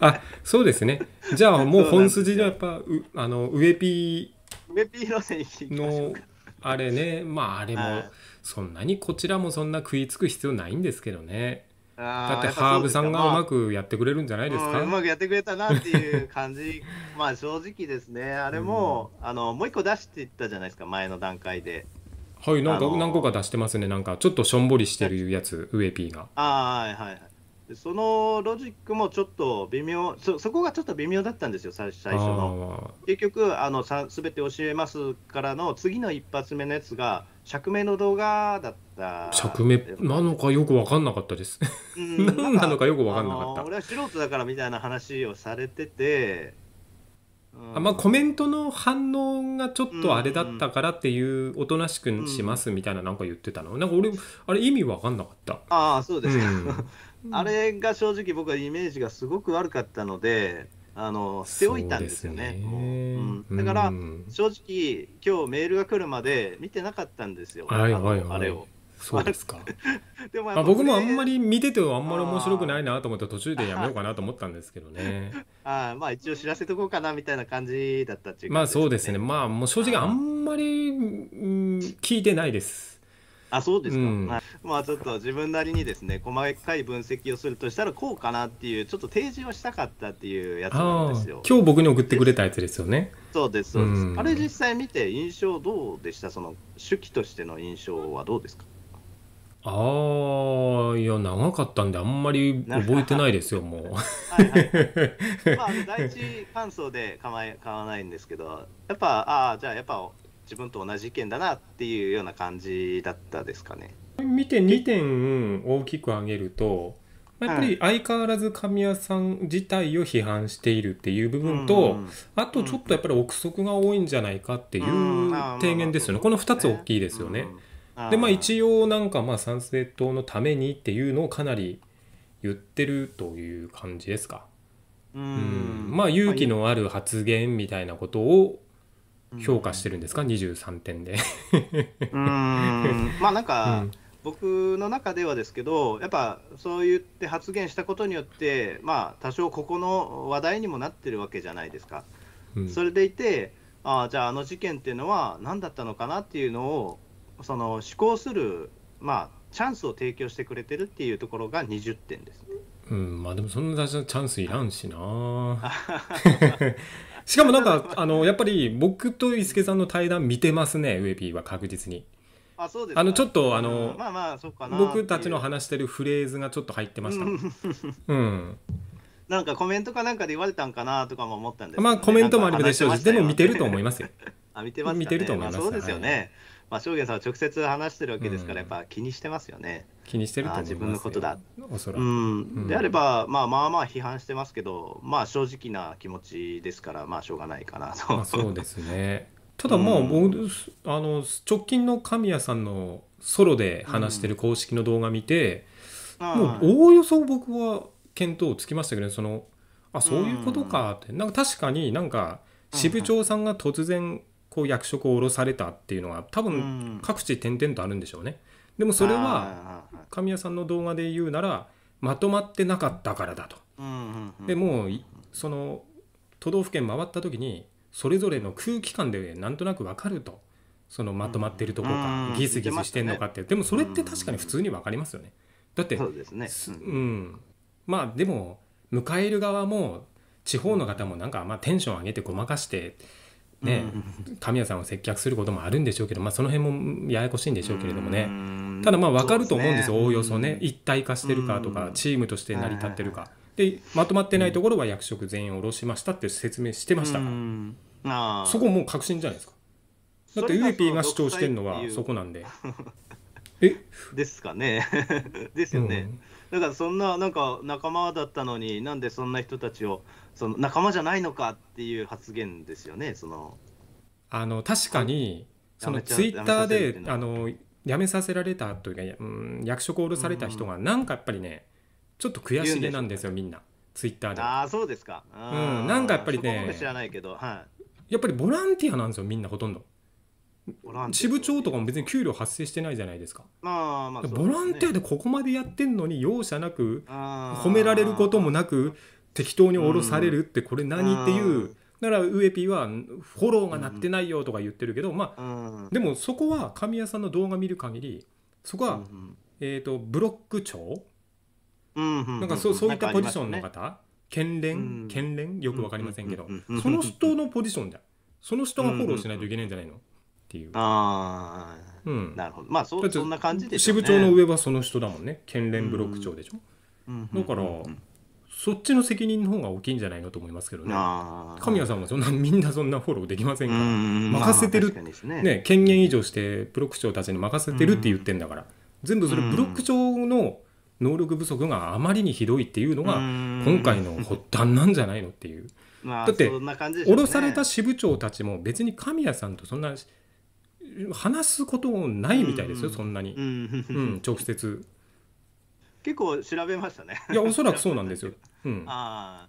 あそうですねじゃあもう本筋でやっぱあの上 P 上 P のあれねまああれもそんなにこちらもそんな食いつく必要ないんですけどねだってハーブさんがうまくやってくれるんじゃないですか、まあうん、うまくやってくれたなっていう感じまあ正直ですねあれも、うん、あのもう一個出していったじゃないですか前の段階ではいなんか何個か出してますねなんかちょっとしょんぼりしてるやつ上 P がああはいはいはいそのロジックもちょっと微妙そ、そこがちょっと微妙だったんですよ、最最初の。結局あの、すべて教えますからの次の一発目のやつが、釈明の動画だった。釈明なのかよく分かんなかったです。ん 何なのかよく分かんなかった俺は素人だからみたいな話をされてて、うんあまあ、コメントの反応がちょっとあれだったからっていうおとなしくしますみたいななんか言ってたのなんか俺あれ意味分かんなかったああ、そうですか。うん あれが正直僕はイメージがすごく悪かったので、あの捨ておいたんですよね。うねうん、だから、正直、今日メールが来るまで見てなかったんですよ、はいはいはい、あれを。そうですか でも、あ、僕もあんまり見ててあんまり面白くないなと思って途中でやめようかなと思ったんですけどね あまあ一応知らせとこうかなみたいな感じだったっていう、ね、まあそうですねまあもう正直あんまり聞いてないですあそうですか、うん、まあ、まあ、ちょっと自分なりにですね細かい分析をするとしたらこうかなっていうちょっと提示をしたかったっていうやつなんですよ今日僕に送ってくれたやつですよねそうですそうです、うん、あれ実際見て印象どうでしたその手記としての印象はどうですかああ、いや、長かったんで、あんまり覚えてないですよ、もう。はいはい、まあ、第一感想で構え、買わないんですけど、やっぱ、ああ、じゃあ、やっぱ、自分と同じ意見だなっていうような感じだったですかね。見て2点大きく挙げるとやっぱり相変わらず神谷さん自体を批判しているっていう部分と、あとちょっとやっぱり憶測が多いんじゃないかっていう提言ですよね、この2つ大きいですよね。でまあ一応なんかまあ参政党のためにっていうのをかなり言ってるという感じですか。うんまあ勇気のある発言みたいなことを評価してるんですか、うん、23点でうんまあなんか、僕の中ではですけどやっぱそう言って発言したことによってまあ多少ここの話題にもなってるわけじゃないですか、うん、それでいてああじゃああの事件っていうのは何だったのかなっていうのをその思考するまあチャンスを提供してくれてるっていうところが20点ですね。うん、まあでもそんなチャンスいらんしな しかもなんか、あの、やっぱり僕と伊助さんの対談見てますね、ウェビーは確実に。あ、そうですあの、ちょっと、あの、まあまあ、そうかな。僕たちの話してるフレーズがちょっと入ってました。うん。なんかコメントかなんかで言われたんかなとかも思ったんです、ね、まあコメントもあるでしょうし、でも見てると思いますよ。あ見てます、ね、見てると思います。まあ、そうですよね。はい、まあ証言さんは直接話してるわけですから、やっぱ気にしてますよね。気にしてると思います、自分のことだおそらく、うん、であれば、まあ、まあまあ批判してますけど、まあ、正直な気持ちですからまあしょうがないかなと、そうですね ただもあ、うん、あの直近の神谷さんのソロで話してる公式の動画見て、うん、もうおおよそ僕は見当つきましたけど、ね、そのあそういうことかって、うん、なんか確かになんか支部長さんが突然こう役職を降ろされたっていうのは多分各地点々とあるんでしょうね。うんでもそれは神谷さんの動画で言うならまとまってなかったからだと。でもうその都道府県回った時にそれぞれの空気感でなんとなく分かるとそのまとまってるとこか、ギスギスしてんのかって、でもそれって確かに普通に分かりますよね。だってそうですね、うんまあでも迎える側も地方の方もなんかまあテンション上げてごまかしてね、神谷さんを接客することもあるんでしょうけど、まあ、その辺もややこしいんでしょうけれどもね、ただま分かると思うんですよ、おおよそね、一体化してるかとか、チームとして成り立ってるか、でまとまってないところは役職全員下ろしましたって説明してましたから、そこもう確信じゃないですか。だってウエピーが主張してるのはそこなんで。えですかね。ですよね。だからそんななんか仲間だったのになんでそんな人たちをその仲間じゃないのかっていう発言ですよねそのあの確かにそのツイッターであの辞めさせられたというか、うん、役職を下ろされた人がなんかやっぱりねちょっと悔しげなんですよみんなツイッターでああそうですかうんなんかやっぱりね知らないけど、はい、やっぱりボランティアなんですよみんなほとんど支部長とかも別に給料発生してないじゃないですか。まあまあ、ね、ボランティアでここまでやってんのに容赦なく褒められることもなく適当に降ろされるってこれ何っていう。ならウエピーはフォローがなってないよとか言ってるけど、まあ、でもそこは神谷さんの動画見る限りそこは、えー、とブロック長、なんかそうそういったポジションの方、県連、県連よく分かりませんけど、その人のポジションじゃんその人がフォローしないといけないんじゃないの、っていうああ、うん、なるほどまあそそんな感じでね、支部長の上はその人だもんね県連ブロック長でしょ、うん、だから、うん、そっちの責任の方が大きいんじゃないのと思いますけどね神谷さんはそんなみんなそんなフォローできませんから任せてる、まあ、ね、ね、権限以上してブロック長たちに任せてるって言ってんだから、全部それブロック長の能力不足があまりにひどいっていうのが今回の発端なんじゃないのっていう。だって、降ろされた支部長たちも別に神谷さんとそんな話すことないみたいですよ、うん、そんなに、うん、うん、直接結構調べましたねいやおそらくそうなんですよ、うん、ああ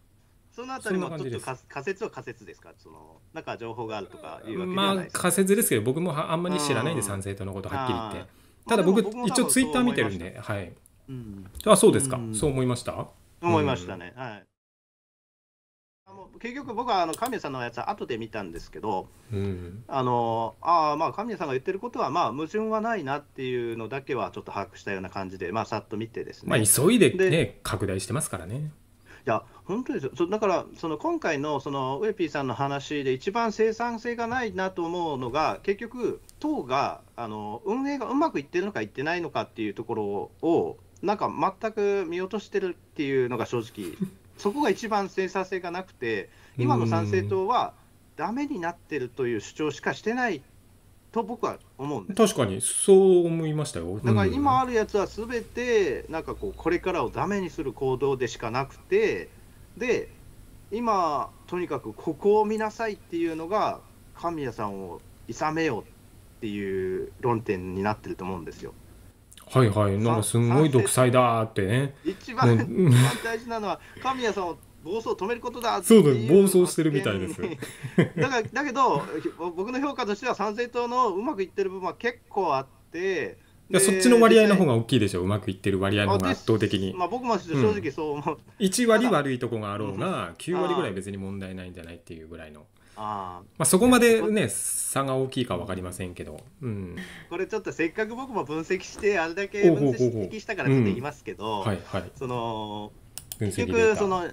そのあたりもちょっと仮説は仮説ですかそのなんか情報があるとかいうわけではないまあ、仮説ですけど僕もあんまり知らないんで賛成とのことはっきり言ってただ僕,、一応ツイッター見てるんではい、うん、あそうですか、そう思いました思いましたね、はい結局僕はあの神さんのやつは後で見たんですけど、うん、あのあまあ神さんが言ってることはまあ矛盾はないなっていうのだけはちょっと把握したような感じでまあさっと見てですね。まあ急いでね拡大してますからね。いや本当ですよだからその今回のそのウェピーさんの話で一番生産性がないなと思うのが結局党があの運営がうまくいってるのかいってないのかっていうところをなんか全く見落としてるっていうのが正直そこが一番生産性がなくて、今の参政党はだめになってるという主張しかしてないと僕は思うんです確かにそう思いましたよだから今あるやつはすべてなんかこうこれからをだめにする行動でしかなくてで今とにかくここを見なさいっていうのが神谷さんをいさめようっていう論点になってると思うんですよ。はいはいなんかすごい独裁だってね一番一番大事なのは神谷さんを暴走止めることだ そうだ暴走してるみたいですだからだけど僕の評価としては参政党のうまくいってる部分は結構あってそっちの割合の方が大きいでしょうまくいってる割合の方が圧倒的に、まあ、僕も正直そう思う、うん、1割悪いとこがあろうが9割ぐらい別に問題ないんじゃないっていうぐらいのあまあ、そこまでね差が大きいか分かりませんけど、うん、これちょっとせっかく僕も分析してあれだけ分析したからちょっと言いますけど結局その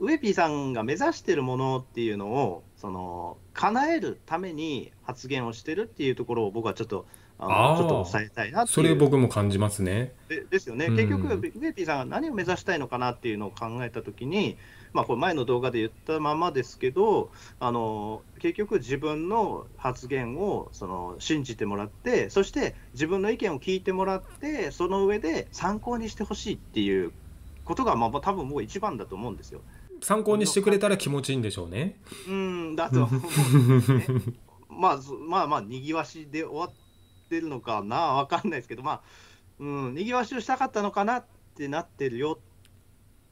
ウエピーさんが目指してるものっていうのをその叶えるために発言をしてるっていうところを僕はちょっとあちょっと抑えたいなそれ僕も感じますねでですよね、うん、結局ウェピーさんが何を目指したいのかなっていうのを考えたときにまあ、これ前の動画で言ったままですけど、あの結局、自分の発言をその信じてもらって、そして自分の意見を聞いてもらって、その上で参考にしてほしいっていうことが、まあ、多分もう一番だと思うんですよ。参考にしてくれたら気持ちいいんでしょうね。うんだと思うんですね。まあ、まあまあにぎわしで終わってるのかな分かんないですけどまあ、うん、にぎわしをしたかったのかなってなってるよって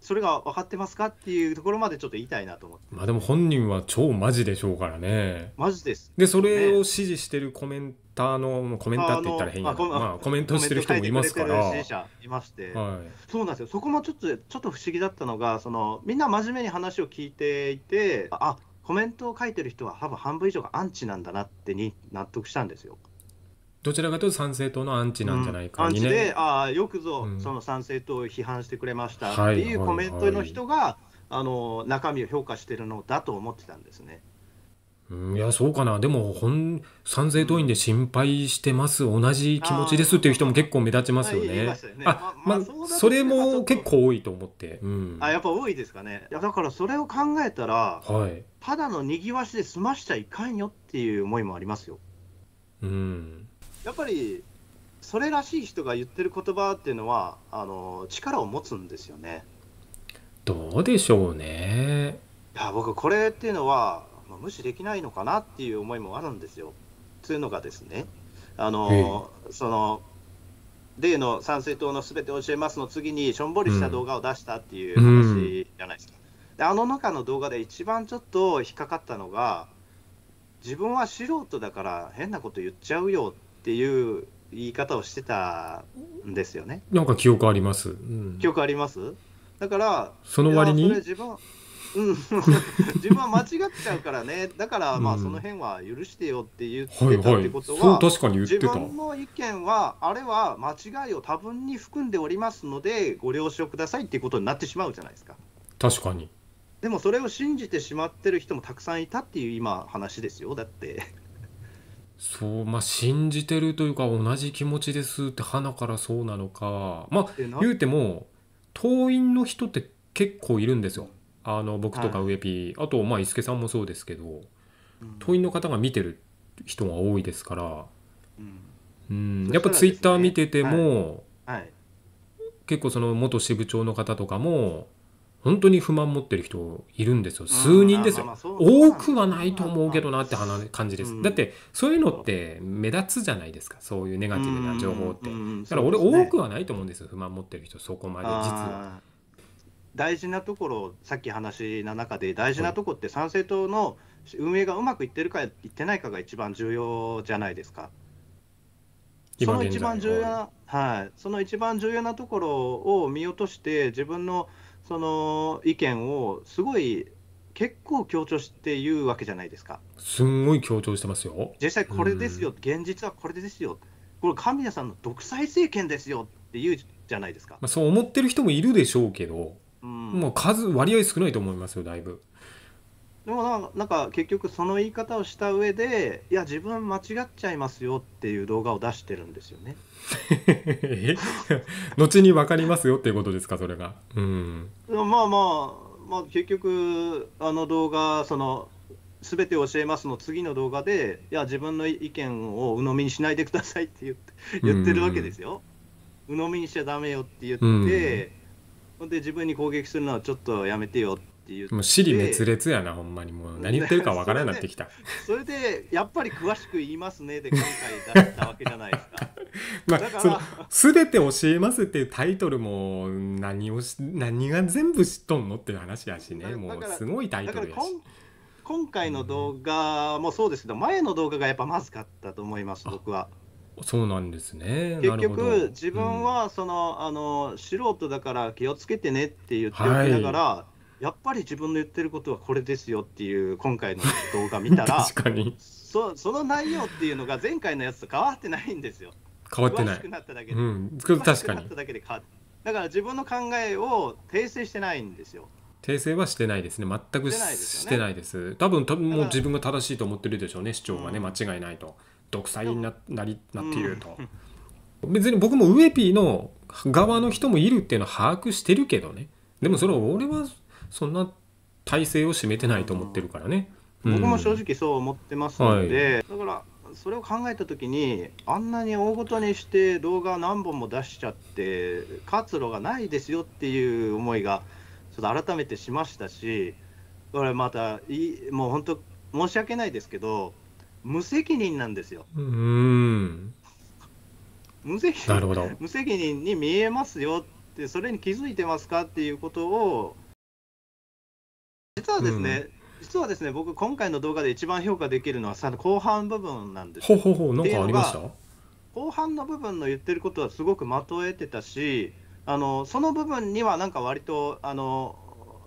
それが分かってますかっていうところまでちょっと言いたいなと思ってまあでも本人は超マジでしょうからねマジですでそれを支持してるコメンターのコメンターって言ったら変やな、まあ、まあ、コメントしてる人もいますからいまして、はい、そうなんですよそこもちょっとちょっと不思議だったのがそのみんな真面目に話を聞いていてあコメントを書いてる人は多分半分以上がアンチなんだなってに納得したんですよどちらかというと参政党のアンチなんじゃないか、うん、アンチで、ああ、よくぞ、その参政党を批判してくれましたっていうコメントの人が、はいはいあの中身を評価してるのだと思ってたんですね。いやそうかなでも本参政党員で心配してます、うん、同じ気持ちですっていう人も結構目立ちますよね。まあ、あ、それも結構多いと思って、うん、あやっぱ多いですかねいやだからそれを考えたら、はい、ただのにぎわしで済ましちゃいかんよっていう思いもありますよ。うんやっぱりそれらしい人が言ってる言葉っていうのはあの力を持つんですよね。どうでしょうね。いや僕これっていうのは無視できないのかなっていう思いもあるんですよ。というのがですねあの、その例の参政党のすべて教えますの次にしょんぼりした動画を出したっていう話じゃないですか。うん、であの中の動画で一番ちょっと引っかかったのが自分は素人だから変なこと言っちゃうよっっていう言い方をしてたんですよね。なんか記憶あります。うん、記憶ありますだからその割に自分 自分は間違っちゃうからねだからまあその辺は許してよって言ってたってことは、自分の意見はあれは間違いを多分に含んでおりますのでご了承くださいっていうことになってしまうじゃないですか確かにでもそれを信じてしまってる人もたくさんいたっていう今話ですよだってそうまあ信じてるというか同じ気持ちですって花からそうなのかまあ言うても党員の人って結構いるんですよあの僕とか上 P、はい、あとまあ伊助さんもそうですけど、うん、党員の方が見てる人が多いですから、うん、うんやっぱツイッター見てても、はいはい、結構その元支部長の方とかも本当に不満持ってる人いるんですよ数人ですよ、多くはないと思うけどなって感じです、だってそういうのって目立つじゃないですかそういうネガティブな情報って、だから俺多くはないと思うんですよ不満持ってる人そこまで実は。大事なところさっき話の中で大事なとこって参政党の運営がうまくいってるかいってないかが一番重要じゃないですか。その一番重要な、はい、その一番重要なところを見落として自分のその意見をすごい結構強調して言うわけじゃないですか。すんごい強調してますよ。実際これですよ、現実はこれですよ、これ、神谷さんの独裁政権ですよって言うじゃないですか。まあ、そう思ってる人もいるでしょうけど、うん、もう数、割合少ないと思いますよ、だいぶ。でもなんか結局その言い方をした上でいや自分間違っちゃいますよっていう動画を出してるんですよね。後に分かりますよっていうことですかそれが。うん、まあまあ、まあ、結局あの動画そのべて教えますの次の動画でいや自分の意見を鵜呑みにしないでくださいって言って言ってるわけですよ。うん、鵜呑みにしちゃだめよって言って、うん、で自分に攻撃するのはちょっとやめてよって。ってうもう尻滅裂やなほんまにもう何言ってるか分からなくなってきたそれでやっぱり詳しく言いますねで今回出したわけじゃないですか まあその「すべて教えます」っていうタイトルも何をし何が全部知っとんのっていう話やしねもうすごいタイトルやし。今回の動画もそうですけど、うん、前の動画がやっぱまずかったと思います、僕は。そうなんですね結局、自分はその、うん、あの素人だから気をつけてねって言っておきながら、はやっぱり自分の言ってることはこれですよっていう今回の動画見たら 確かにそその内容っていうのが前回のやつと変わってないんですよ変わってない詳しくなっただけで、うん、確かにだから自分の考えを訂正してないんですよ訂正はしてないですね全くしてないです、ね、多分多分もう自分が正しいと思ってるでしょうね市長はね、間違いないと独裁にななりなっていると、うん、別に僕もウエピーの側の人もいるっていうのは把握してるけどねでもそれは俺はそんな体制を占めてないと思ってるからね。僕も正直そう思ってますので、はい、だからそれを考えた時にあんなに大ごとにして動画何本も出しちゃって活路がないですよっていう思いがちょっと改めてしましたしこれまたいもう本当申し訳ないですけど無責任なんですよ。うん無責任無責任に見えますよってそれに気づいてますかっていうことを実はですね、実はですね僕今回の動画で一番評価できるのはさ後半部分なんですほうほうほうなんかありました後半の部分の言ってることはすごくまとえてたしあのその部分にはなんか割とあの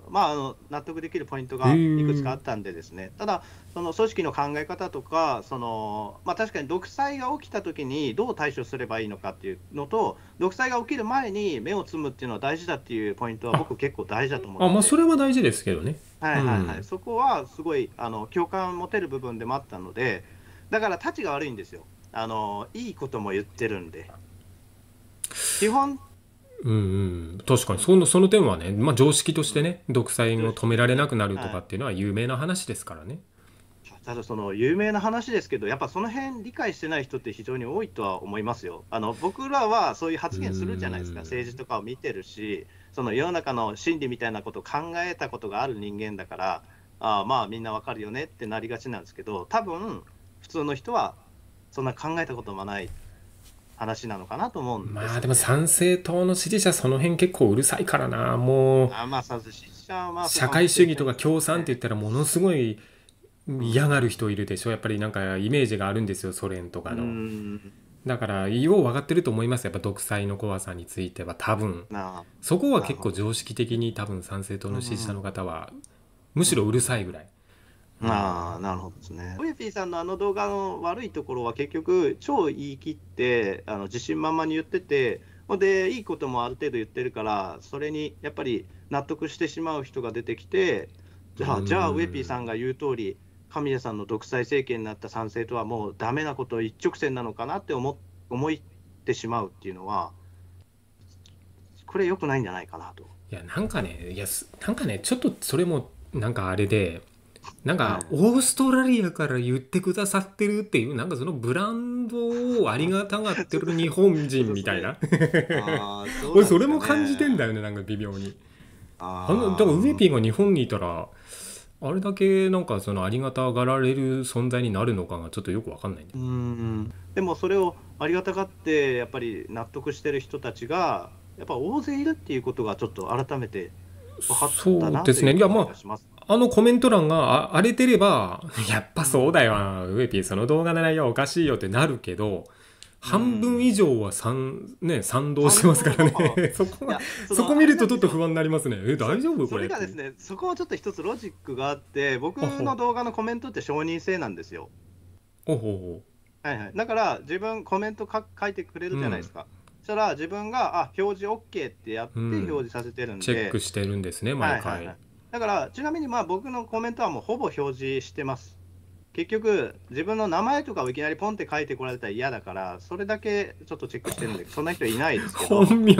まあ、あの納得できるポイントがいくつかあったんでですね、ただ、その組織の考え方とかその、まあ、確かに独裁が起きたときにどう対処すればいいのかっていうのと独裁が起きる前に目をつむっていうのは大事だっていうポイントは僕結構大事だと思うあまあそれは大事ですけどねはいはいはい、うん、そこはすごいあの共感を持てる部分でもあったのでだからたちが悪いんですよあのいいことも言ってるんで基本うんうん、確かにそのその点はね、まあ、常識としてね独裁を止められなくなるとかっていうのは有名な話ですからね。はいただその有名な話ですけど、やっぱその辺理解してない人って非常に多いとは思いますよ。あの僕らはそういう発言するじゃないですか、政治とかを見てるし、その世の中の心理みたいなことを考えたことがある人間だから、あまあみんなわかるよねってなりがちなんですけど、多分普通の人はそんな考えたこともない話なのかなと思うんで、ね、まあでも賛成党の支持者その辺結構うるさいからなもうあまあ社会主義とか共産って言ったらものすごい嫌がる人いるでしょやっぱりなんかイメージがあるんですよソ連とかの。だからよう分かってると思いますやっぱ独裁の怖さについては多分そこは結構常識的に多分参政党の支持者の方は、むしろうるさいぐらい。あー、なるほどですね。ウエピーさんのあの動画の悪いところは結局超言い切ってあの自信満々に言っててほんでいいこともある程度言ってるからそれにやっぱり納得してしまう人が出てきてじゃあ、じゃあウエピーさんが言う通り神谷さんの独裁政権になった賛成とはもうダメなこと一直線なのかなって思思ってしまうっていうのはこれ良くないんじゃないかなと。いやなんかねいやなんかねちょっとそれもなんかあれでなんか、オーストラリアから言ってくださってるっていうなんかそのブランドをありがたがってる日本人みたいな 俺それも感じてんだよねなんか微妙にあのだからウエピーが日本にいたらあれだけなんかそのありがたがられる存在になるのかがちょっとよくわかんないんうんでもそれをありがたがってやっぱり納得してる人たちがやっぱ大勢いるっていうことがちょっと改めて分かったなという感じがします。あのコメント欄が荒れてれば、やっぱそうだよ、ウエピー、その動画の内容おかしいよってなるけど、半分以上は賛、ね、賛同してますからね そこがそこ見るとちょっと不安になりますねえ大丈夫これそれがですねそこはちょっと一つロジックがあって僕の動画のコメントって承認制なんですよおほほはいはい、だから自分コメント書書いてくれるじゃないですか、うんそしたら自分があ表示 OK ってやって表示させてるんで、うん、チェックしてるんですね毎回、はいはいはい、だからちなみにまあ僕のコメントはもうほぼ表示してます結局、自分の名前とかをいきなりポンって書いてこられたら嫌だから、それだけちょっとチェックしてるんで、そんな人いないですけど。本名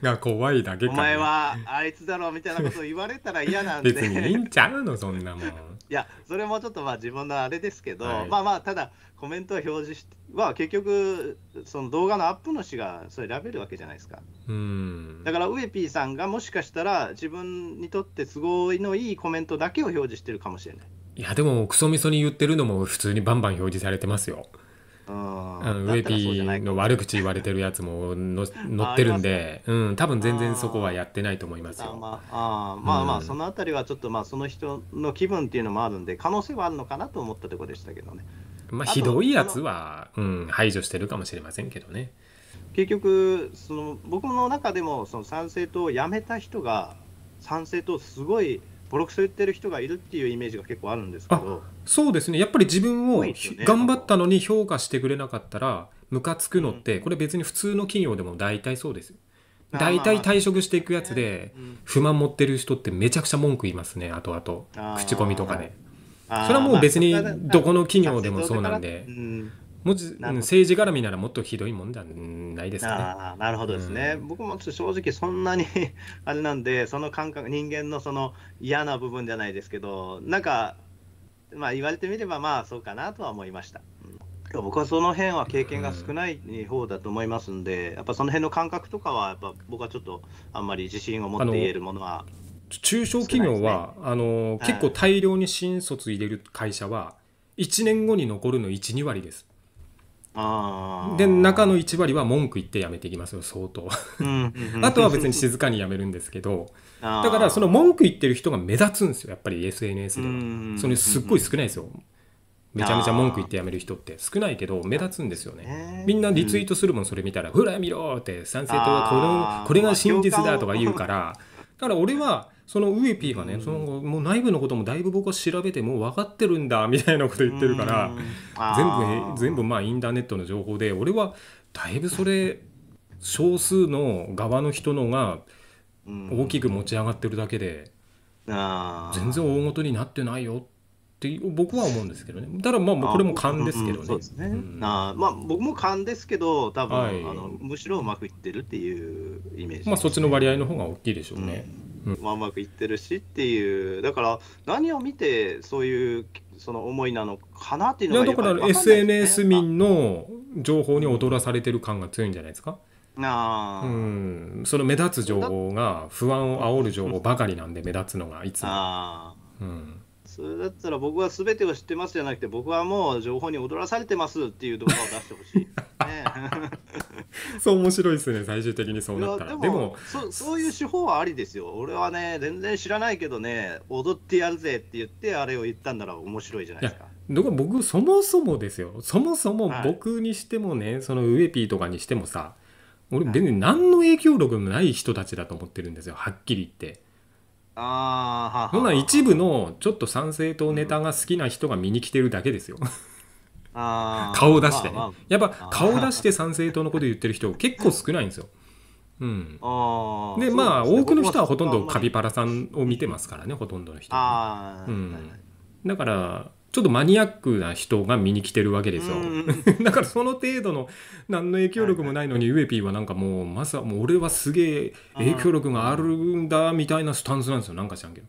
が怖いだけか、ね、お前はあいつだろみたいなこと言われたら嫌なんで。別にいいんちゃうの、そんなもん。いや、それもちょっとまあ自分のあれですけど、はい、まあまあ、ただ、コメントは表示は結局、その動画のアップ主がそれ選べるわけじゃないですか。うんだから、ウエピーさんがもしかしたら自分にとって都合のいいコメントだけを表示してるかもしれない。いやでもクソみそに言ってるのも普通にバンバン表示されてますよあのウェピーの悪口言われてるやつもの乗ってるんで、うん、多分全然そこはやってないと思いますよ。あまあ、まあまあ、そのあたりはちょっとまあその人の気分っていうのもあるんで可能性はあるのかなと思ったところでしたけどね。まあ、ひどいやつは、うん、排除してるかもしれませんけどね。結局その僕の中でもその賛成党を辞めた人が賛成党すごいボロクソ言ってる人がいるっていうイメージが結構あるんですけどそうですねやっぱり自分を、ね、頑張ったのに評価してくれなかったらムカつくのって、うん、これ別に普通の企業でも大体そうです大体退職していくやつで、不満持ってる人ってめちゃくちゃ文句言いますね後々口コミとかで、ね、それはもう別にどこの企業でもそうなんで、まあ、もし、政治絡みならもっとひどいもんじゃないですか、ね、あなるほどですね、うん、僕も正直そんなに あれなんで、その感覚、人間のその嫌な部分じゃないですけど、なんか、まあ、言われてみれば、まあそうかなとは思いました。僕はその辺は経験が少ない方だと思いますんで、うん、やっぱその辺の感覚とかは、やっぱ僕はちょっとあんまり自信を持って言えるものは、中小企業は、あの、結構大量に新卒入れる会社は、1年後に残るの1、2割です。で中の1割は文句言ってやめていきますよ相当あとは別に静かにやめるんですけどだからその文句言ってる人が目立つんですよやっぱり SNS ではそれすっごい少ないですよめちゃめちゃ文句言ってやめる人って少ないけど目立つんですよねみんなリツイートするもんそれ見たら「ほら見ろ!」って「賛成党はこのこれが真実だ」とか言うからだから俺はその上ーがね、うん、そのもう内部のこともだいぶ僕は調べても分かってるんだみたいなこと言ってるから、全部全部まあインターネットの情報で俺はだいぶそれ少数の側の人のが大きく持ち上がってるだけで、全然大ごとになってないよって。僕は思うんですけどね、ただまあこれも勘ですけどね。まあ、僕も勘ですけど、多分、はい、あのむしろうまくいってるっていうイメージ、ね、まあそっちの割合の方が大きいでしょうね。うんまあ、うまくいってるしっていうだから何を見てそういうその思いなのかなっていうのが、ね、だから SNS 民の情報に踊らされてる感が強いんじゃないですか。あうん、その目立つ情報が不安を煽る情報ばかりなんで目立つのがいつも。あうんそれだったら僕は全てを知ってますじゃなくて僕はもう情報に踊らされてますっていう動画を出してほしい、ね、そう面白いですね最終的にそうなったらでもそそういう手法はありですよ俺はね全然知らないけどね踊ってやるぜって言ってあれを言ったんなら面白いじゃないですか。だから僕そもそもですよそもそも僕にしてもね、はい、そのウエピーとかにしてもさ俺別に何の影響力もない人たちだと思ってるんですよはっきり言って。あそんな一部のちょっと参政党ネタが好きな人が見に来てるだけですよ顔を出してね、まあまあ、やっぱ顔を出して参政党のこと言ってる人結構少ないんですよ。うん、あでまあ、ね、多くの人はほとんどカピパラさんを見てますからねほとんどの人は、うん、だからちょっとマニアックな人が見に来てるわけですよ、だからその程度の何の影響力もないのに、ウエピーはなんかもうまさもう俺はすげえ影響力があるんだみたいなスタンスなんですよなんか知らんけど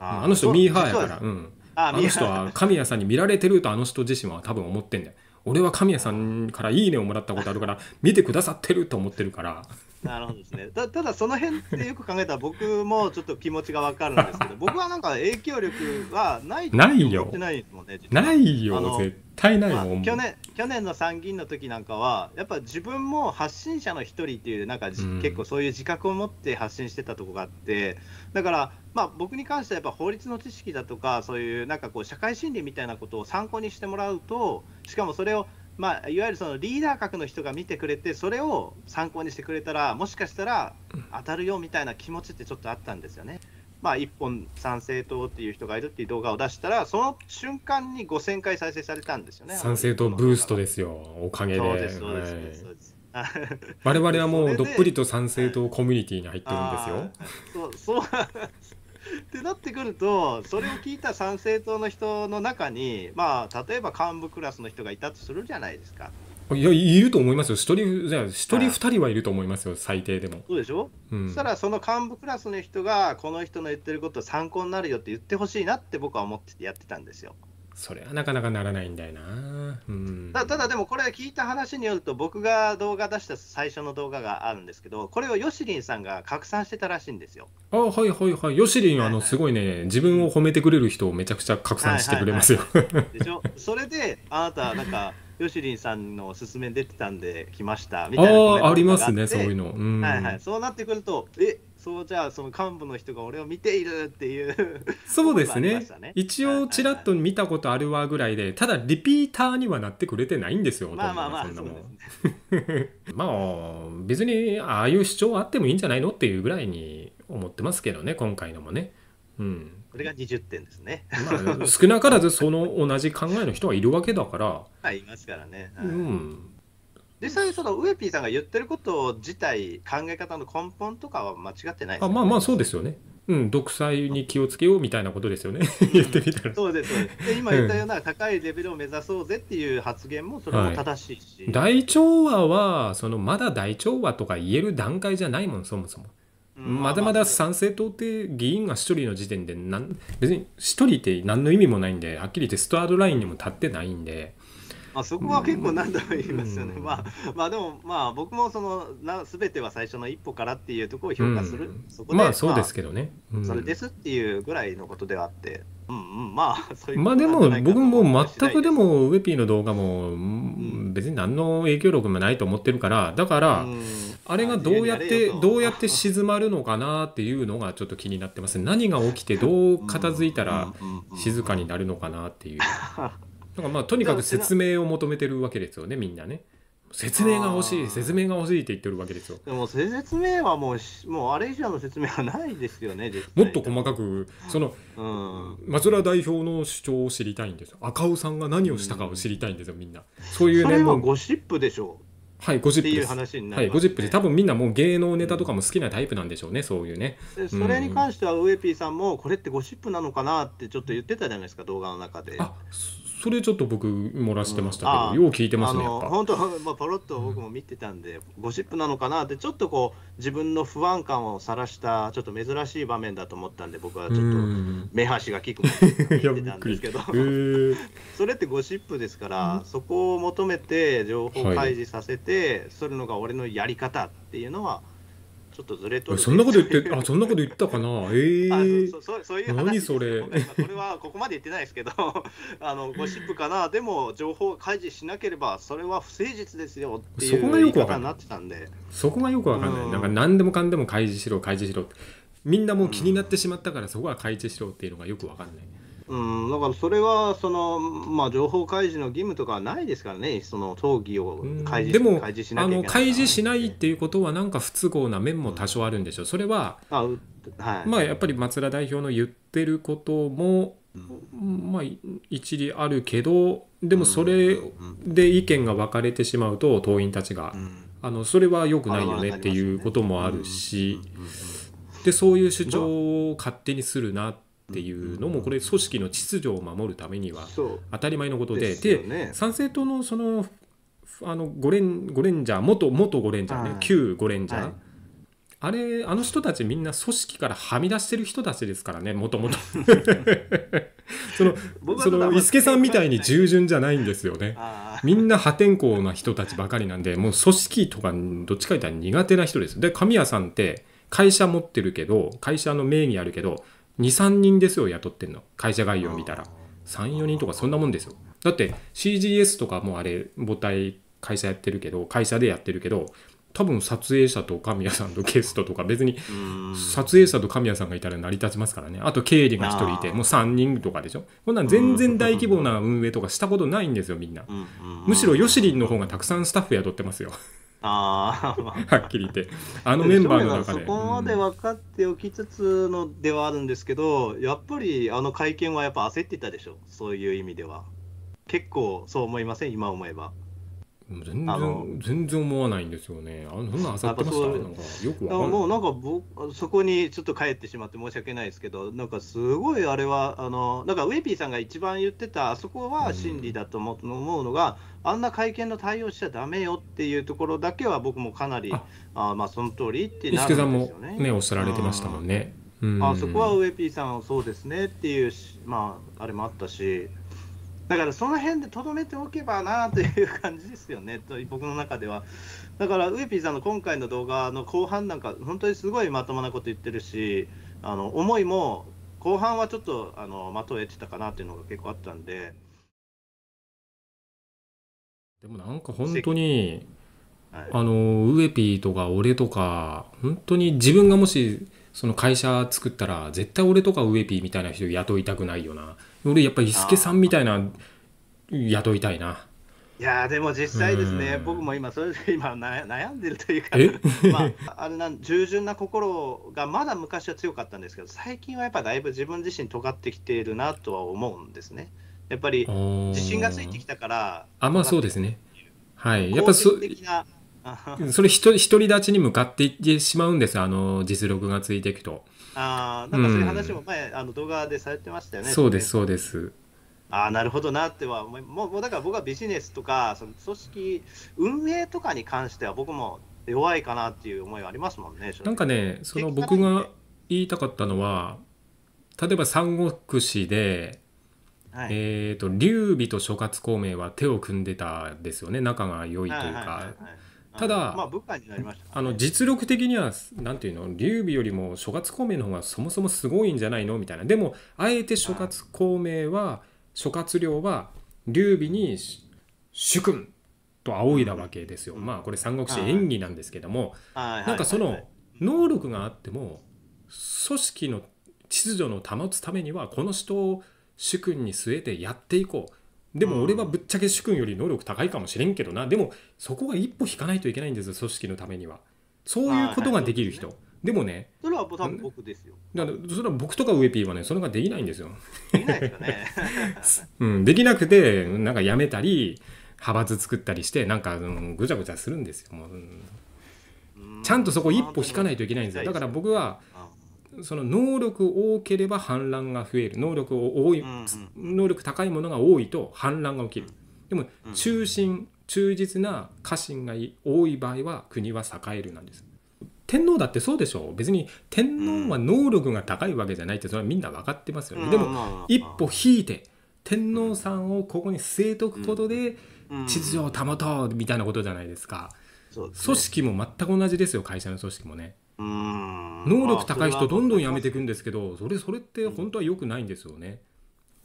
あの人ミーハーやからうんあの人は神谷さんに見られてるとあの人自身は多分思ってんだよ俺は神谷さんからいいねをもらったことあるから見てくださってると思ってるからなるほどですね。たただその辺ってよく考えたら僕もちょっと気持ちがわかるんですけど、僕はなんか影響力はないと思ってないですもんね。ないよ、絶対ないもん、まあ、去年。去年の参議院の時なんかは、やっぱ自分も発信者の一人っていう、なんか、うん、結構そういう自覚を持って発信してたとこがあって、だから、まあ、僕に関してはやっぱ法律の知識だとか、そういうなんかこう、社会心理みたいなことを参考にしてもらうと、しかもそれをまあ、いわゆるそのリーダー格の人が見てくれてそれを参考にしてくれたらもしかしたら当たるよみたいな気持ちってちょっとあったんですよね。まあ、1本参政党っていう人がいるっていう動画を出したらその瞬間に5000回再生されたんですよね。参政党ブーストですよおかげで。そうですそうです我々はもうどっぷりと参政党コミュニティに入ってるんですよ。そそうってなってくると、それを聞いた参政党の人の中に、まあ、例えば幹部クラスの人がいたとするじゃないですか。いや、いると思いますよ。一人、じゃ人二人はいると思いますよ、最低でも。そうでしょ、うん、そしたら、その幹部クラスの人が、この人の言ってること参考になるよって言ってほしいなって僕は思っててやってたんですよ。それはなかなかならないんだよな、うん、ただでもこれ聞いた話によると僕が動画出した最初の動画があるんですけどこれをヨシリンさんが拡散してたらしいんですよあはいはいはいヨシリンはあのすごいね自分を褒めてくれる人をめちゃくちゃ拡散してくれますよ、はいはい、でしょ それであなたなんかヨシリンさんのおすすめ出てたんで来ましたみたいなあありますねそういうの、うん、はいはいそうなってくるとえそうじゃあその幹部の人が俺を見ているっていう そうですね、一応ちらっと見たことあるわぐらいでただリピーターにはなってくれてないんですよまあまあまあそんなもね、まあ別にああいう主張あってもいいんじゃないのっていうぐらいに思ってますけどね今回のもねうんこれが20点ですね、まあ、少なからずその同じ考えの人はいるわけだから、はい、いますからね、うん実際そのウエピーさんが言ってること自体考え方の根本とかは間違ってない、ね、あまあまあそうですよね。うん、独裁に気をつけようみたいなことですよね、言ってみたら。そうですそうですで今言ったような、高いレベルを目指そうぜっていう発言も、それも正しいし、はい、大調和は、そのまだ大調和とか言える段階じゃないもん、そもそも。うん、まだまだ参政党って議員が1人の時点でなん別に1人って何の意味もないんではっきり言ってスタートラインにも立ってないんでまあ、そこは結構何度も言いますよね、うん、まあ、まあでも、まあ、僕もそのな全ては最初の一歩からっていうところを評価する、うん、そこで、まあ、そうですけどね、うん、それですっていうぐらいのことではあって、うんうん、まあそういうまあでも僕も全くでもウェピーの動画も別に何の影響力もないと思ってるからだから、あれがどうやってどうやって静まるのかなっていうのがちょっと気になってます何が起きてどう片付いたら静かになるのかなっていう。だからまあとにかく説明を求めてるわけですよねみんなね説明が欲しい説明が欲しいって言ってるわけですよでも説明はもうもうあれ以上の説明はないですよねもっと細かくその、うん、松浦代表の主張を知りたいんですよ赤尾さんが何をしたかを知りたいんですよみんなそういうねもうゴシップでしょうはい、ゴ話ップる、はい、ゴシップで、多分みんなもう芸能ネタとかも好きなタイプなんでしょうね、そういうね。それに関しては、ウエピーさんも、これってゴシップなのかなってちょっと言ってたじゃないですか、動画の中で。あそれちょっと僕漏らしてましたけど、うん、よう聞いてますねやっぱ本当まあパロッと僕も見てたんで、ゴシップなのかなってちょっとこう自分の不安感をさらしたちょっと珍しい場面だと思ったんで僕はちょっと目端がきくもの見てたんですけど それってゴシップですから、そこを求めて情報開示させて、はい、それのが俺のやり方っていうのはちょっとずれとるそんなこと言って、あ、そんなこと言ったかな。ええー。あそ何それ。これはここまで言ってないですけど、あのゴシップかな、でも情報開示しなければ、それは不誠実ですよそこがよくわかんなってたんで。そこがよくわかんない。なんか何でもかんでも開示しろ、開示しろみんなもう気になってしまったから、そこは開示しろっていうのがよくわかんない。うん、だからそれはその、まあ、情報開示の義務とかはないですからね、その討議を開示,、でも開示あの開示しないっていうことは、なんか不都合な面も多少あるんでしょう、それは、あはいまあ、やっぱり松田代表の言ってることも、うん、まあ、一理あるけど、でもそれで意見が分かれてしまうと、党員たちが、うん、あのそれはよくないよねっていうこともあるし、でそういう主張を勝手にするなって。っていうのもこれ組織の秩序を守るためには当たり前のことでで,、ね、参政党のそのあのゴレンゴレンジャー元元ゴレンジャーね、旧ゴレンジャー、はい、あれあの人たちみんな組織からはみ出してる人たちですからねもともとそのその伊助さんみたいに従順じゃないんですよねみんな破天荒な人たちばかりなんでもう組織とかどっちか言ったら苦手な人ですで神谷さんって会社持ってるけど会社の名義あるけど23人ですよ雇ってんの会社概要見たら34人とかそんなもんですよだって CGS とかもあれ母体会社やってるけど会社でやってるけど多分撮影者と神谷さんとゲストとか別に撮影者と神谷さんがいたら成り立ちますからねあと経理が1人いてもう3人とかでしょこんなん全然大規模な運営とかしたことないんですよみんなむしろヨシリンの方がたくさんスタッフ雇ってますよあ はっきり言ってあのメンバーの中でそこまで分かっておきつつのではあるんですけど、うん、やっぱりあの会見はやっぱ焦ってたでしょそういう意味では結構そう思いません今思えば全然全然思わないんですよね。あそんなあさってましたなんかよくわかんもうなんか僕そこにちょっと帰ってしまって申し訳ないですけど、なんかすごいあれはあのなんかウェイピーさんが一番言ってたあそこは真理だと思うのが、うん、あんな会見の対応しちゃだめよっていうところだけは僕もかなりあまあその通りってなるんですよね。さんもねおっしゃられてましたもんね。うん、あそこはウェイピーさんそうですねっていうまああれもあったし。だからその辺でとどめておけばなという感じですよね、と僕の中では。だから、ウエピーさんの今回の動画の後半なんか、本当にすごいまともなこと言ってるし、あの思いも後半はちょっとあの的を得てたかなっていうのが結構あったんで。でもなんか本当に、はい、あのウエピーとか俺とか、本当に自分がもしその会社作ったら、絶対俺とかウエピーみたいな人雇いたくないよな。俺やっぱ伊助さんみたいな雇いたいな。いやでも実際ですね、僕も今、それで今悩んでるというか、まあ、あれなん従順な心がまだ昔は強かったんですけど、最近はやっぱだいぶ自分自身尖ってきているなとは思うんですね。やっぱり自信がついてきたから、あまあそうですね。はい、やっぱそそれ独り立ちに向かっていってしまうんです、あの実力がついていくと。ああ、なんかそういう話も前、あの動画でされてましたよね。そうです、そうです。ああ、なるほどなっては思い、もうもうだから僕はビジネスとか、その組織、運営とかに関しては僕も弱いかなっていう思いはありますもんね。なんかね、その僕が言いたかったのは、例えば三国志で、はい、えっ、ー、と劉備と諸葛孔明は手を組んでたですよね仲が良いというか、はいはいはいはいただ、あ、の実力的には何ていうの劉備よりも諸葛孔明の方がそもそもすごいんじゃないのみたいなでもあえて諸葛孔明は諸葛亮は劉備に主君と仰いだわけですよ、まあこれ三国志演技なんですけども、なんかその能力があっても組織の秩序の保つためにはこの人を主君に据えてやっていこうでも俺はぶっちゃけ主君より能力高いかもしれんけどな、でもそこは一歩引かないといけないんです組織のためにはそういうことができる人、でもねそれは多分僕ですよだからそれは僕とかウエピーはねそれができないんですよできないですね、うん、できなくてなんかやめたり派閥作ったりしてなんか、うん、ぐちゃぐちゃするんですよもう、うん、ちゃんとそこ一歩引かないといけないんですよだから僕は、その能力多ければ反乱が増える能力を多い、能力高いものが多いと反乱が起きるでも中心忠実な家臣が多い場合は国は栄えるなんです天皇だってそうでしょ別に天皇は能力が高いわけじゃないってそれはみんな分かってますよね、でも一歩引いて天皇さんをここに据えとくことで秩序を保とうみたいなことじゃないですか、組織も全く同じですよ会社の組織もね能力高い人どんどん辞めていくんですけどそれそれって本当は良くないんですよね。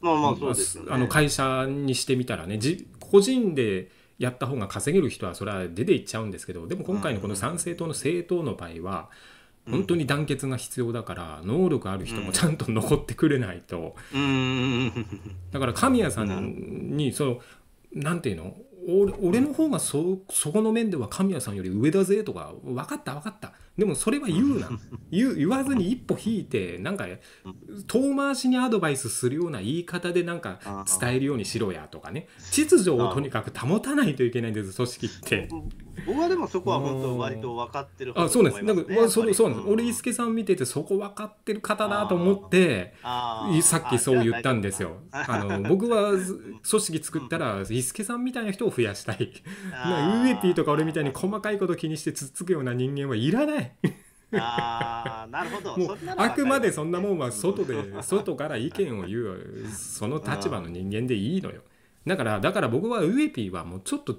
まあまあそうです、ね、あの会社にしてみたらね個人でやった方が稼げる人はそれは出ていっちゃうんですけどでも今回のこの参政党の政党の場合は本当に団結が必要だから能力ある人もちゃんと残ってくれないとだから神谷さんにそのなんていうの俺の方がそそこの面では神谷さんより上だぜとか分かった分かったでもそれは言うな 言言わずに一歩引いてなんか遠回しにアドバイスするような言い方でなんか伝えるようにしろやとかね秩序をとにかく保たないといけないんです組織って。僕はでもそこは本当割と分かってる、ね、あそうなんですなんか、まあ、そそうなんです、うん、俺伊助さん見ててそこ分かってる方だと思ってさっきそう言ったんですよあの僕は 組織作ったら伊助さんみたいな人を増やしたいまあ、ウエティとか俺みたいに細かいこと気にしてつっつくような人間はいらないあなるほどもうあくまでそんなもんは外で外から意見を言うその立場の人間でいいのよだからだから僕はウエピーはもうちょっと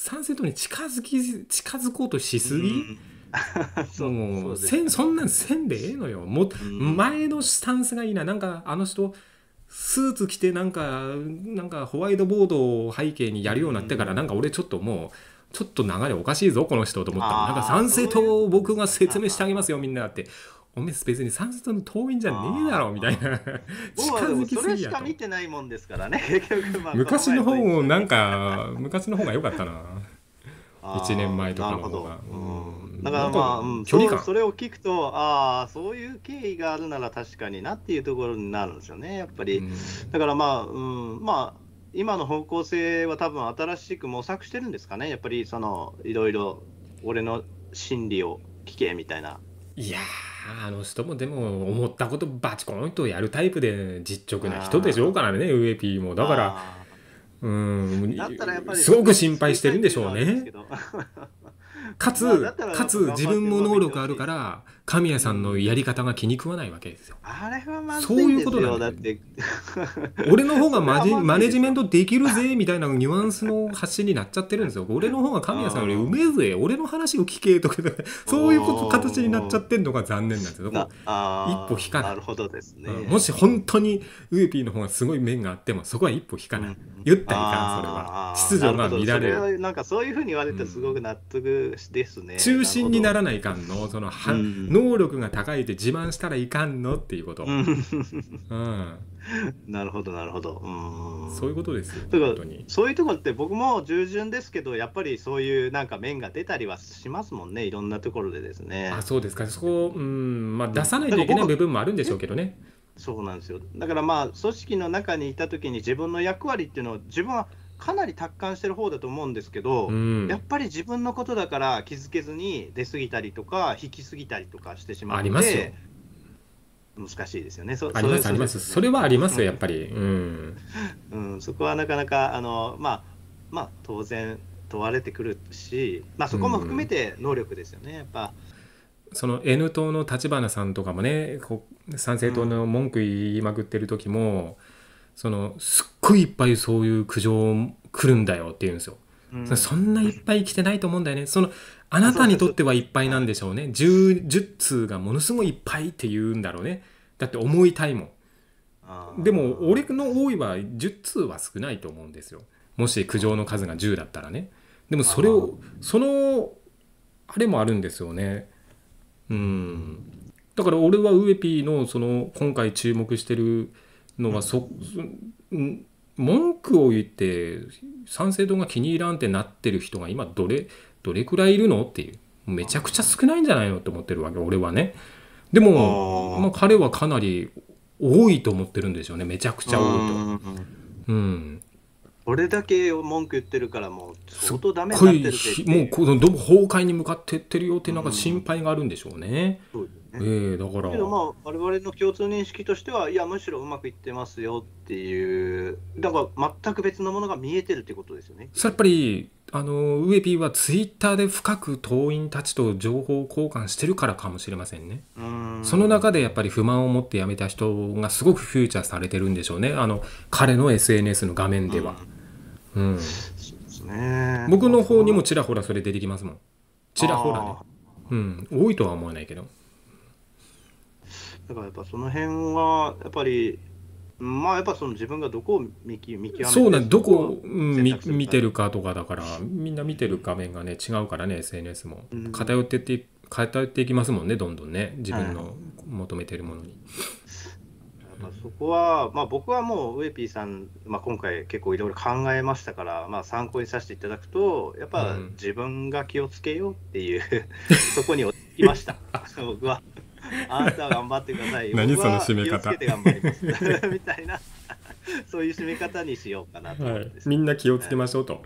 参政党に近づき近づこうとしすぎ、うん もうせんそんなんせんでええのよも、うん、前のスタンスがいいななんかあの人スーツ着てなんかなんかホワイトボードを背景にやるようになってから、うん、なんか俺ちょっともうちょっと流れおかしいぞこの人と思ったなんか賛成を僕が説明してあげますよみんなっておめえ別に三節の遠いんじゃねえだろみたいな 近づきすぎやと見てないもんですからね昔の方もなんか昔の方が良かったな1年前とかの方が、だからまあ、うん、距離感それを聞くとああそういう経緯があるなら確かになっていうところになるんですよねやっぱり、うん、だからまあ、うん、まあ今の方向性は多分新しく模索してるんですかねやっぱりそのいろいろ俺の心理を聞けみたいないやーあの人もでも思ったことバチコンとやるタイプで実直な人でしょうからねウエピーもだからうんすごく心配してるんでしょうね。かつ、まあ、かつ自分も能力あるから神谷さんのやり方が気に食わないわけですよ。あれはまずそういうことなんだって 俺の方がマジマネジメントできるぜみたいなニュアンスの発信になっちゃってるんですよ。俺の方が神谷さんよりうめえぜ俺の話を聞けとかそういうこと形になっちゃってるのが残念なんですよ。一歩引かない。なるほどですね、もし本当にウエピーの方がすごい面があってもそこは一歩引かない。うん言ったらいかんそれは秩序が乱れるなんかそういうふうに言われてすごく納得ですね、中心にならないかんのそのは、ん、能力が高いって自慢したらいかんのっていうこと、うんなるほどなるほどうんそういうことですよそういうところって僕も従順ですけどやっぱりそういうなんか面が出たりはしますもんねいろんなところでですねあそうですかそこ、うんまあ、出さないといけない部分もあるんでしょうけどねそうなんですよだからまあ組織の中にいた時に自分の役割っていうのを自分はかなり達観してる方だと思うんですけど、うん、やっぱり自分のことだから気づけずに出過ぎたりとか引き過ぎたりとかしてしまってます難しいですよね。そありますあります。それはありますよ、やっぱり。うん、うん、そこはなかなかあの、まあ、まあ、当然問われてくるし、まあ、そこも含めて能力ですよね、やっぱ。その N 党の立花さんとかもね参政党の文句言いまくってる時も、そのすっごいいっぱいそういう苦情来るんだよって言うんですよ。うん、そんないっぱい来てないと思うんだよね。そのあなたにとってはいっぱいなんでしょうね。10, 10通がものすごいいっぱいって言うんだろうね。だって思いたいもん。でも俺の多いは10通は少ないと思うんですよ。もし苦情の数が10だったらね。でもそれをそのあれもあるんですよね。うんだから俺はウエピーのその今回注目してるのはそ、うん、文句を言って賛成度が気に入らんってなってる人が今どれどれくらいいるのっていうめちゃくちゃ少ないんじゃないのって思ってるわけ俺はねでもまあ、彼はかなり多いと思ってるんですよねめちゃくちゃ多いと。うんこれだけ文句言ってるからもう相当ダメになってるもうこの崩壊に向かってってるよってなんか心配があるんでしょうね。うん、えー、だからけどまあ我々の共通認識としてはいやむしろうまくいってますよっていうだから全く別のものが見えてるってことですよね。やっぱりあのウエピーはツイッターで深く党員たちと情報交換してるからかもしれませんね。んその中でやっぱり不満を持って辞めた人がすごくフューチャーされてるんでしょうねあの彼の SNS の画面では。うんうん、そうですね僕の方にもちらほらそれ出てきますもんちらほらねうん多いとは思わないけどだからやっぱその辺はやっぱりまあやっぱその自分がどこを見見極めそうなんどこを、見見てるかとかだからみんな見てる画面がね違うからね SNS も偏ってって偏っていきますもんねどんどんね自分の求めてるものに。はいそこは、まあ、僕はもうウエピーさん、まあ、今回結構いろいろ考えましたから、まあ、参考にさせていただくとやっぱ自分が気をつけようっていう、うん、そこにお、ちました 僕は。あなたは頑張ってください。何その締め方。気をつけて頑張ります みたいなそういう締め方にしようかなと、ねはい、みんな気をつけましょうと。はい、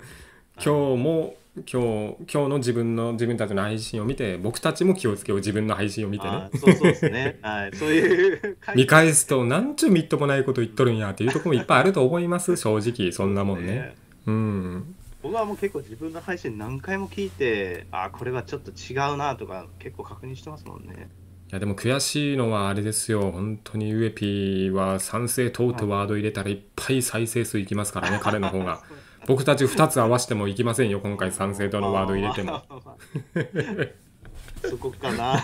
今日も今日今日の自分の自分たちの配信を見て僕たちも気をつけよう自分の配信を見てねそうそうですね はいそういう見返すとなんちゅうみっともないこと言っとるんやっていうとこもいっぱいあると思います 正直そんなもんね、ね、うん僕はもう結構自分の配信何回も聞いてあこれはちょっと違うなとか結構確認してますもんねいやでも悔しいのはあれですよ、本当にウエピーは賛成等とワード入れたらいっぱい再生数いきますからね、彼の方が。僕たち2つ合わせてもいきませんよ今回賛成党のワード入れても そこかな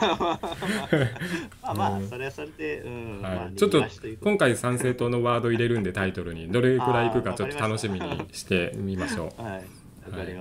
まあ、それはそれで、うんはい、ちょっと今回賛成党のワード入れるんでタイトルにどれくらいいくかちょっと楽しみにしてみましょう。はい、はい